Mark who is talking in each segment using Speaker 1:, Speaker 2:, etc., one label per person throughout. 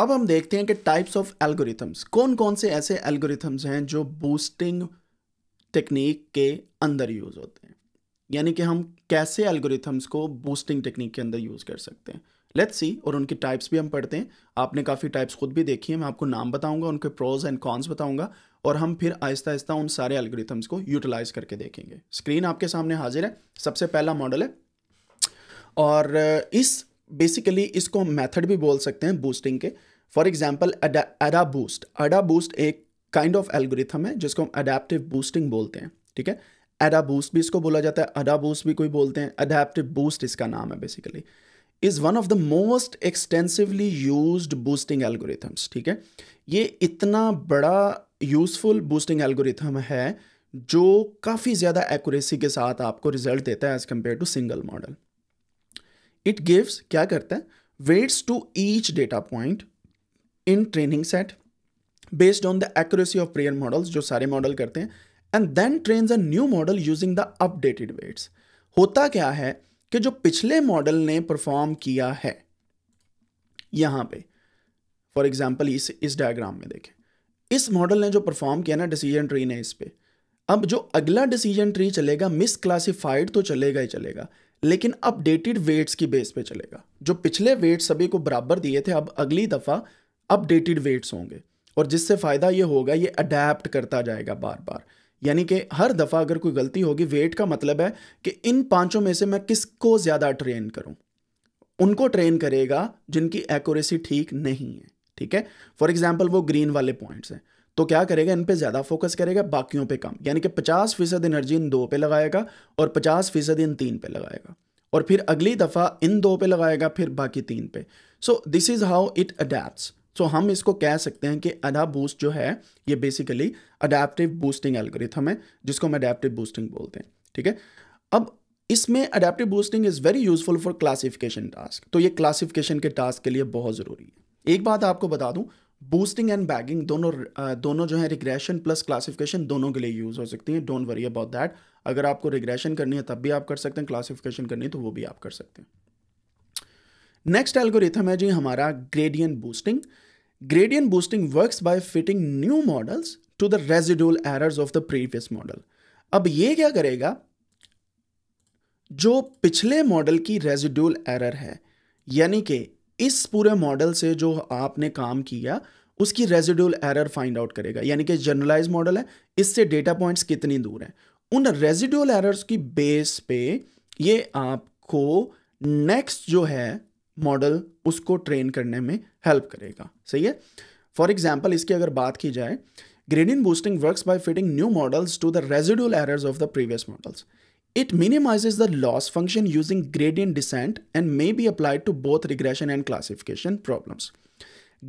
Speaker 1: अब हम देखते हैं कि टाइप्स ऑफ एल्गोरिथम्स कौन कौन से ऐसे एल्गोरिथम्स हैं जो बूस्टिंग टेक्निक के अंदर यूज़ होते हैं यानी कि हम कैसे एल्गोरिथम्स को बूस्टिंग टेक्निक के अंदर यूज़ कर सकते हैं लेट्स सी और उनकी टाइप्स भी हम पढ़ते हैं आपने काफ़ी टाइप्स खुद भी देखी है मैं आपको नाम बताऊंगा उनके प्रोज एंड कॉन्स बताऊंगा और हम फिर आहिस्ता आहिस्ता उन सारे एल्गोरिथम्स को यूटिलाइज करके देखेंगे स्क्रीन आपके सामने हाजिर है सबसे पहला मॉडल है और इस बेसिकली इसको हम मैथड भी बोल सकते हैं बूस्टिंग के for example Ada boost Ada boost एक काइंड ऑफ एल्गोरिथम है जिसको हम अडेप्टिव बूस्टिंग बोलते हैं ठीक है एडा बूस्ट भी इसको बोला जाता है अडा बूस्ट भी कोई बोलते हैं अडेप्टिव बूस्ट इसका नाम है basically is one of the most extensively use boosting algorithms ठीक है ये इतना बड़ा यूजफुल बूस्टिंग एल्गोरिथम है जो काफ़ी ज़्यादा एक्यूरेसी के साथ आपको रिजल्ट देता है as compare to single model it gives क्या करता है weights to each data point in training set based on the accuracy of prior models जो सारे मॉडल करते हैं and then train a new model using the updated weights होता क्या है कि जो पिछले मॉडल ने परफॉर्म किया है यहां पे फॉर एग्जाम्पल इस इस डायग्राम में देखें इस मॉडल ने जो परफॉर्म किया ना डिसीजन ट्री ने इस पर अब जो अगला डिसीजन ट्री चलेगा मिस तो चलेगा ही चलेगा लेकिन अपडेटेड वेट्स की बेस पे चलेगा जो पिछले वेट्स सभी को बराबर दिए थे अब अगली दफ़ा अपडेटेड वेट्स होंगे और जिससे फ़ायदा ये होगा ये अडेप्ट करता जाएगा बार बार यानी कि हर दफ़ा अगर कोई गलती होगी वेट का मतलब है कि इन पांचों में से मैं किसको ज़्यादा ट्रेन करूँ उनको ट्रेन करेगा जिनकी एक्यूरेसी ठीक नहीं है ठीक है फॉर एग्जाम्पल वो ग्रीन वाले पॉइंट्स हैं तो क्या करेगा इन पे ज़्यादा फोकस करेगा बाकियों पे कम यानी कि पचास फीसद एनर्जी इन दो पे लगाएगा और पचास फीसद इन तीन पे लगाएगा और फिर अगली दफ़ा इन दो पे लगाएगा फिर बाकी तीन पे so this is how it adapt so हम इसको कह सकते हैं कि अडा बूस्ट जो है ये बेसिकली अडेप्टिव बूस्टिंग एल्गोरिथम है जिसको हम अडेप्टिव बूस्टिंग बोलते हैं ठीक है अब इसमें adaptive boosting is very useful for classification task तो ये क्लासिफिकेशन के टास्क के लिए बहुत ज़रूरी है एक बात आपको बता दूं बूस्टिंग एंड बैगिंग दोनों दोनों जो है रिग्रेशन प्लस क्लासिफिकेशन दोनों के लिए यूज़ हो सकती है डोंट वरी अबाउट दैट अगर आपको रिग्रेशन करनी है तब भी आप कर सकते हैं क्लासिफिकेशन करनी है तो वो भी आप कर सकते हैं नेक्स्ट एल्गोरिथम है जी हमारा gradient boosting gradient boosting works by fitting new models to the residual errors of the previous model अब ये क्या करेगा जो पिछले मॉडल की रेजिडुअल एरर है यानी कि इस पूरे मॉडल से जो आपने काम किया उसकी रेजिडुअल एरर फाइंड आउट करेगा यानी कि जनरलाइज मॉडल है इससे डेटा पॉइंट्स कितनी दूर हैं उन रेजिडुअल एरर्स की बेस पे ये आपको नेक्स्ट जो है मॉडल उसको ट्रेन करने में हेल्प करेगा सही है फॉर एग्जाम्पल इसकी अगर बात की जाए gradient boosting works by fitting new models to the residual errors of the previous models It minimizes the loss function using gradient descent and may be applied to both regression and classification problems.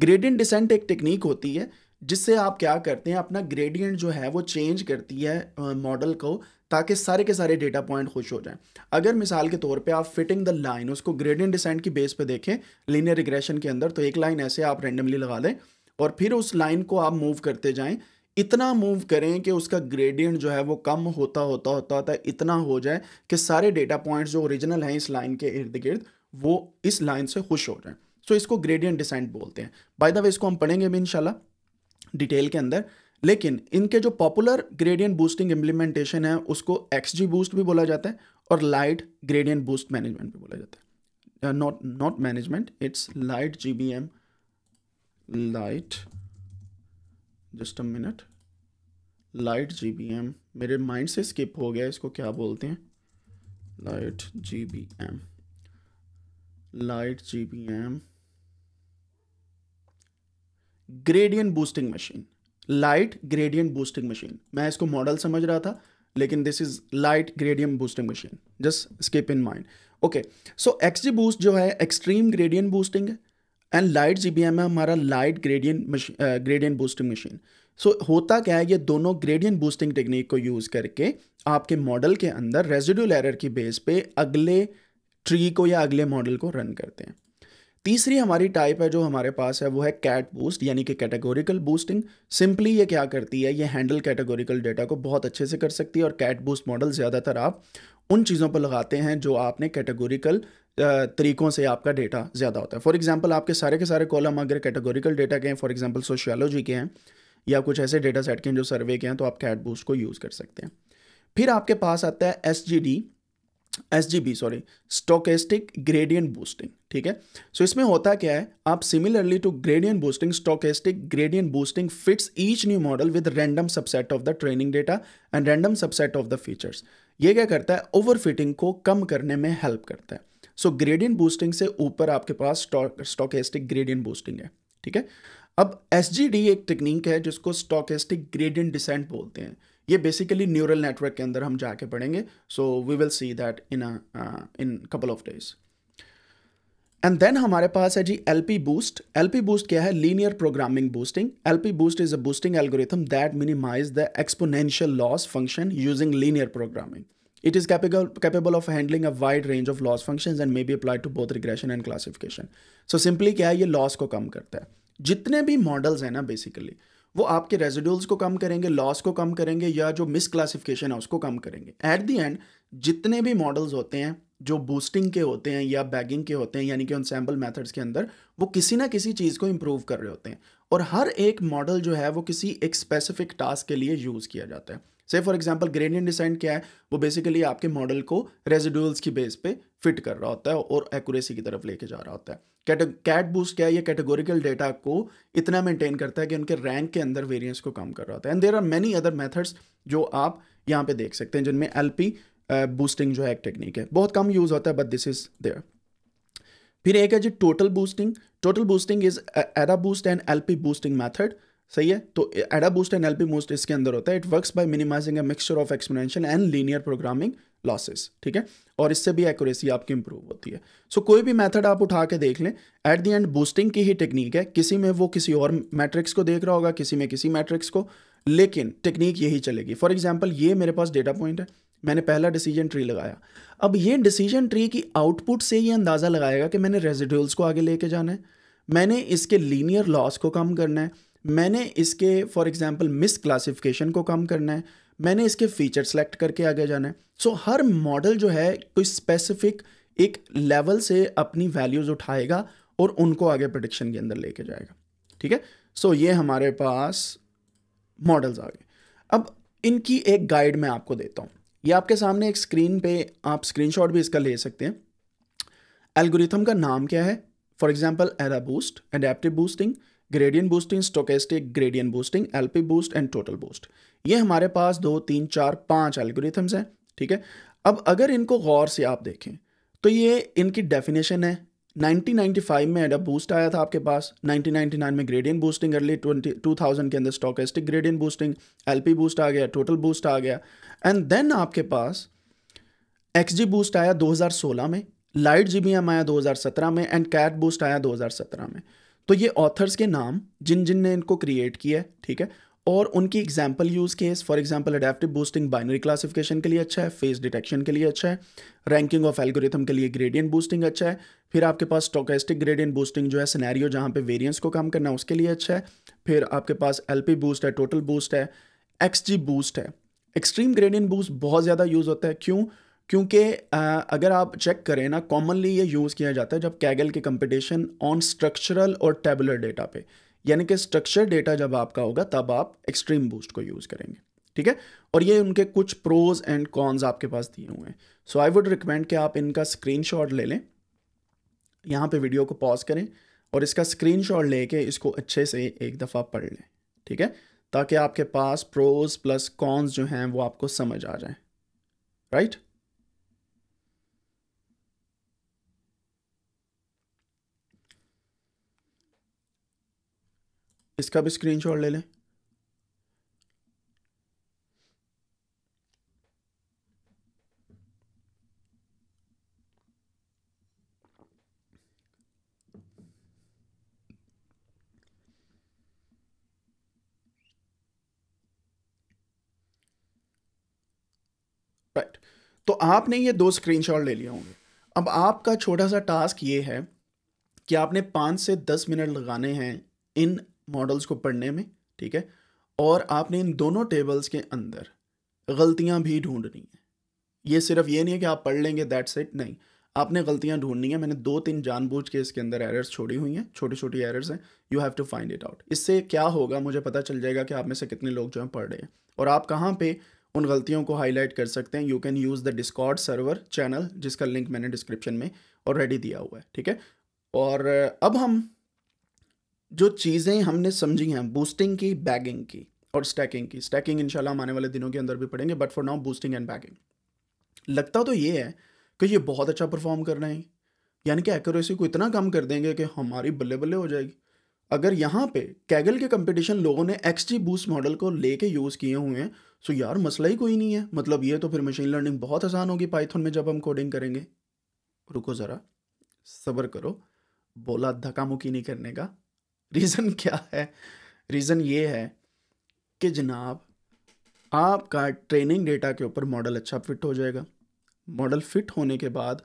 Speaker 1: Gradient descent एक technique होती है जिससे आप क्या करते हैं अपना gradient जो है वो change करती है model को ताकि सारे के सारे data point खुश हो जाएं अगर मिसाल के तौर पे आप fitting the line उसको gradient descent की base पे देखें linear regression के अंदर तो एक line ऐसे आप randomly लगा दें और फिर उस line को आप move करते जाएं इतना मूव करें कि उसका ग्रेडियंट जो है वो कम होता होता होता होता इतना हो जाए कि सारे डेटा पॉइंट्स जो ओरिजिनल हैं इस लाइन के इर्द गिर्द वो इस लाइन से खुश हो जाए सो so, इसको ग्रेडियंट डिसेंट बोलते हैं बाय द वे इसको हम पढ़ेंगे भी इनशाला डिटेल के अंदर लेकिन इनके जो पॉपुलर ग्रेडियंट बूस्टिंग इम्प्लीमेंटेशन है उसको एक्स जी बूस्ट भी बोला जाता है और लाइट ग्रेडियंट बूस्ट मैनेजमेंट भी बोला जाता है not not management it's light G B M light just a minute light G B M मेरे माइंड से स्किप हो गया इसको क्या बोलते हैं light G B M light G B M gradient boosting machine light gradient boosting machine मैं इसको मॉडल समझ रहा था लेकिन this is light gradient boosting machine just skip in mind okay so XG boost जो है एक्सट्रीम ग्रेडियंट बूस्टिंग है and light G B M है हमारा light gradient gradient boosting machine so होता क्या है ये दोनों ग्रेडियंट बूस्टिंग टेक्निक को यूज़ करके आपके मॉडल के अंदर रेजिडुअल एरर की बेस पे अगले ट्री को या अगले मॉडल को रन करते हैं तीसरी हमारी टाइप है जो हमारे पास है वो है कैट बूस्ट यानी कि कैटेगोरिकल बूस्टिंग सिंपली ये क्या करती है ये हैंडल कैटेगोरिकल डेटा को बहुत अच्छे से कर सकती है और कैट बूस्ट मॉडल ज़्यादातर आप उन चीज़ों पर लगाते हैं जो आपने कैटेगोरिकल तरीक़ों से आपका डेटा ज़्यादा होता है फॉर एग्जांपल आपके सारे के सारे कॉलम अगर कैटेगोरिकल डेटा के हैं फॉर एग्जांपल सोशियोलॉजी के हैं या कुछ ऐसे डेटा सेट के हैं जो सर्वे के हैं तो आप कैट बूस्ट को यूज़ कर सकते हैं फिर आपके पास आता है S G D S G B sorry stochastic gradient boosting ठीक है सो so, इसमें होता क्या है आप similarly to gradient boosting stochastic gradient boosting fits each new model with random subset of the training data and random subset of the features ये क्या करता है ओवरफिटिंग को कम करने में हेल्प करता है सो ग्रेडियंट बूस्टिंग से ऊपर आपके पास स्टोकेस्टिक ग्रेडियंट बूस्टिंग है ठीक है अब एस एक टेक्निक है जिसको स्टोकेस्टिक ग्रेडियंट डिसेंट बोलते हैं ये बेसिकली न्यूरल नेटवर्क के अंदर हम जाके पढ़ेंगे so we will see that in in couple of days and then हमारे पास है जी L P boost L P boost क्या है linear programming boosting L P boost is a boosting algorithm that minimize the exponential loss function using linear programming It is capable, capable of handling a wide range of loss functions and may be applied to both regression and classification. So simply क्या है ये loss को कम करता है जितने भी models हैं ना बेसिकली वो आपके रेजिड्यूल्स को कम करेंगे लॉस को कम करेंगे या जो मिस क्लासिफिकेशन है उसको कम करेंगे एट दी एंड जितने भी मॉडल्स होते हैं जो बूस्टिंग के होते हैं या बैगिंग के होते हैं यानी कि उन सैम्पल मैथड्स के अंदर वो किसी ना किसी चीज़ को इम्प्रूव कर रहे होते हैं और हर एक मॉडल जो है वो किसी एक स्पेसिफिक टास्क के लिए यूज़ किया जाता है से फॉर एग्जाम्पल ग्रेडियंट डिसेंट क्या है वो बेसिकली आपके मॉडल को रेजिडुअल्स की बेस पे फिट कर रहा होता है और एक्यूरेसी की तरफ लेके जा रहा होता है कैट कैट बूस्ट क्या है ये कैटेगोरिकल डेटा को इतना मेंटेन करता है कि उनके रैंक के अंदर वेरिएंस को कम कर रहा होता है and there are many other methods जो आप यहाँ पे देख सकते हैं जिनमें एल पी बूस्टिंग जो है एक टेक्निक है बहुत कम यूज़ होता है बट दिस इज़ देयर फिर एक है जी total boosting total boosting is Ada boost and L P boosting method सही है तो एडा बूस्ट एंड एलपी बूस्ट इसके अंदर होता है it works by minimizing a mixture of exponential and linear programming losses ठीक है और इससे भी एक्यूरेसी आपकी इंप्रूव होती है सो so, कोई भी मेथड आप उठा के देख लें एट दी एंड बूस्टिंग की ही टेक्निक है किसी में वो किसी और मैट्रिक्स को देख रहा होगा किसी में किसी मैट्रिक्स को लेकिन टेक्निक यही चलेगी फॉर एग्जाम्पल ये मेरे पास डेटा पॉइंट है मैंने पहला डिसीजन ट्री लगाया अब ये डिसीजन ट्री की आउटपुट से ये अंदाज़ा लगाएगा कि मैंने रेजिड्यूल्स को आगे लेके जाना है मैंने इसके लीनियर लॉस को कम करना है मैंने इसके फॉर एग्ज़ाम्पल मिस क्लासिफिकेशन को कम करना है मैंने इसके फीचर सेलेक्ट करके आगे जाना है सो so, हर मॉडल जो है कोई स्पेसिफिक एक लेवल से अपनी वैल्यूज़ उठाएगा और उनको आगे प्रोडिक्शन के अंदर लेके जाएगा ठीक है सो so, ये हमारे पास मॉडल्स आ गए अब इनकी एक गाइड मैं आपको देता हूँ ये आपके सामने एक स्क्रीन पे आप स्क्रीनशॉट भी इसका ले सकते हैं एल्गोरिथम का नाम क्या है for example Ada boost adaptive boosting gradient boosting stochastic gradient boosting LP boost and total boost ये हमारे पास दो तीन चार पांच एल्गोरिथम्स हैं ठीक है अब अगर इनको गौर से आप देखें तो ये इनकी डेफिनेशन है 1995 में एडा बूस्ट आया था आपके पास 1999 में ग्रेडियन बूस्टिंग अर्ली 20 2000 के अंदर stochastic gradient boosting LP boost आ गया टोटल बूस्ट आ गया एंड देन आपके पास एक्सजी बूस्ट आया 2016 में लाइट जी आया 2017 में एंड कैट बूस्ट आया 2017 में तो ये ऑथर्स के नाम जिन जिन ने इनको क्रिएट किया है ठीक है और उनकी example use case for example adaptive boosting binary classification के लिए अच्छा है फेस डिटेक्शन के लिए अच्छा है रैंकिंग ऑफ एल्गोरिथम के लिए ग्रेडियंट बूस्टिंग अच्छा है फिर आपके पास स्टोकेस्टिक ग्रेडियंट बूस्टिंग जो है सिनेरियो जहाँ पे वेरिएंस को कम करना है उसके लिए अच्छा है फिर आपके पास एल बूस्ट है टोटल बूस्ट है एक्स बूस्ट है एक्सट्रीम ग्रेडियंट बूस्ट बहुत ज़्यादा यूज़ होता है क्यों क्योंकि अगर आप चेक करें ना कॉमनली ये यूज़ किया जाता है जब कैगल के कंपटीशन ऑन स्ट्रक्चरल और टेबुलर डेटा पे यानी कि स्ट्रक्चर डेटा जब आपका होगा तब आप एक्सट्रीम बूस्ट को यूज़ करेंगे ठीक है और ये उनके कुछ प्रोज एंड कॉन्स आपके पास दिए हुए हैं सो आई वुड रिकमेंड कि आप इनका स्क्रीन ले लें यहाँ पर वीडियो को पॉज करें और इसका स्क्रीन लेके इसको अच्छे से एक दफ़ा पढ़ लें ठीक है ताकि आपके पास प्रोज प्लस कॉन्स जो हैं वो आपको समझ आ जाए राइट right? इसका भी स्क्रीनशॉट ले लें राइट तो आपने ये दो स्क्रीनशॉट ले लिए होंगे अब आपका छोटा सा टास्क ये है कि आपने पाँच से दस मिनट लगाने हैं इन मॉडल्स को पढ़ने में ठीक है और आपने इन दोनों टेबल्स के अंदर गलतियाँ भी ढूंढनी है ये सिर्फ ये नहीं है कि आप पढ़ लेंगे दैट्स इट नहीं आपने गलतियाँ ढूंढनी है मैंने दो तीन जानबूझ के इसके अंदर एरर्स छोड़ी हुई हैं छोटी छोटी एरर्स हैं you have to find it out इससे क्या होगा मुझे पता चल जाएगा कि आप में से कितने लोग जो हैं पढ़ रहे हैं और आप कहाँ पे उन गलतियों को हाईलाइट कर सकते हैं you can use the Discord server channel जिसका लिंक मैंने डिस्क्रिप्शन में ऑलरेडी दिया हुआ है ठीक है और अब हम जो चीज़ें हमने समझी हैं बूस्टिंग की बैगिंग की और स्टैकिंग की स्टैकिंग इन हम आने वाले दिनों के अंदर भी पढ़ेंगे but for now boosting and bagging लगता तो ये है कि ये बहुत अच्छा परफॉर्म कर रहे हैं यानी कि एक्यूरेसी को इतना कम कर देंगे कि हमारी बल्ले बल्ले हो जाएगी अगर यहाँ पे कैगल के कंपटीशन लोगों ने एक्स जी बूस्ट मॉडल को लेके यूज़ किए हुए हैं सो तो यार मसला ही कोई नहीं है मतलब ये तो फिर मशीन लर्निंग बहुत आसान होगी पाइथन में जब हम कोडिंग करेंगे रुको ज़रा सब्र करो बोला धक्का मुक्की नहीं करने का रीज़न क्या है रीज़न ये है कि जनाब आपका ट्रेनिंग डेटा के ऊपर मॉडल अच्छा फिट हो जाएगा मॉडल फिट होने के बाद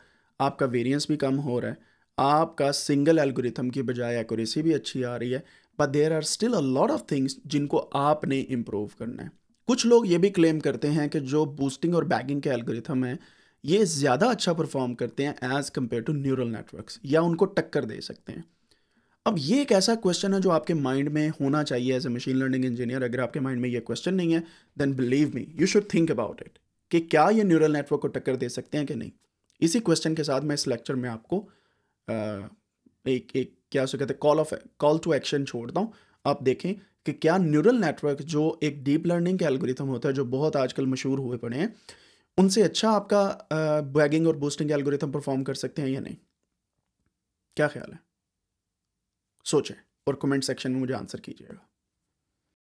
Speaker 1: आपका वेरिएंस भी कम हो रहा है आपका सिंगल एल्गोरिथम की बजाय एक्यूरेसी भी अच्छी आ रही है but there are still a lot of things जिनको आपने इम्प्रूव करना है कुछ लोग ये भी क्लेम करते हैं कि जो बूस्टिंग और बैगिंग के एल्गोरिथम हैं ये ज़्यादा अच्छा परफॉर्म करते हैं as compare to neural networks या उनको टक्कर दे सकते हैं अब ये एक ऐसा क्वेश्चन है जो आपके माइंड में होना चाहिए as a machine learning engineer अगर आपके माइंड में ये क्वेश्चन नहीं है then believe me you should think about it कि क्या ये न्यूरल नेटवर्क को टक्कर दे सकते हैं कि नहीं इसी क्वेश्चन के साथ मैं इस लेक्चर में आपको आ, एक एक क्या सो कहते हैं call of call to action छोड़ता हूँ आप देखें कि क्या न्यूरल नेटवर्क जो एक डीप लर्निंग के एल्गोरिथम होता है जो बहुत आजकल मशहूर हुए पड़े हैं उनसे अच्छा आपका बैगिंग और बूस्टिंग एल्गोरिथम परफॉर्म कर सकते हैं या नहीं क्या ख्याल है सोचें और कमेंट सेक्शन में मुझे आंसर कीजिएगा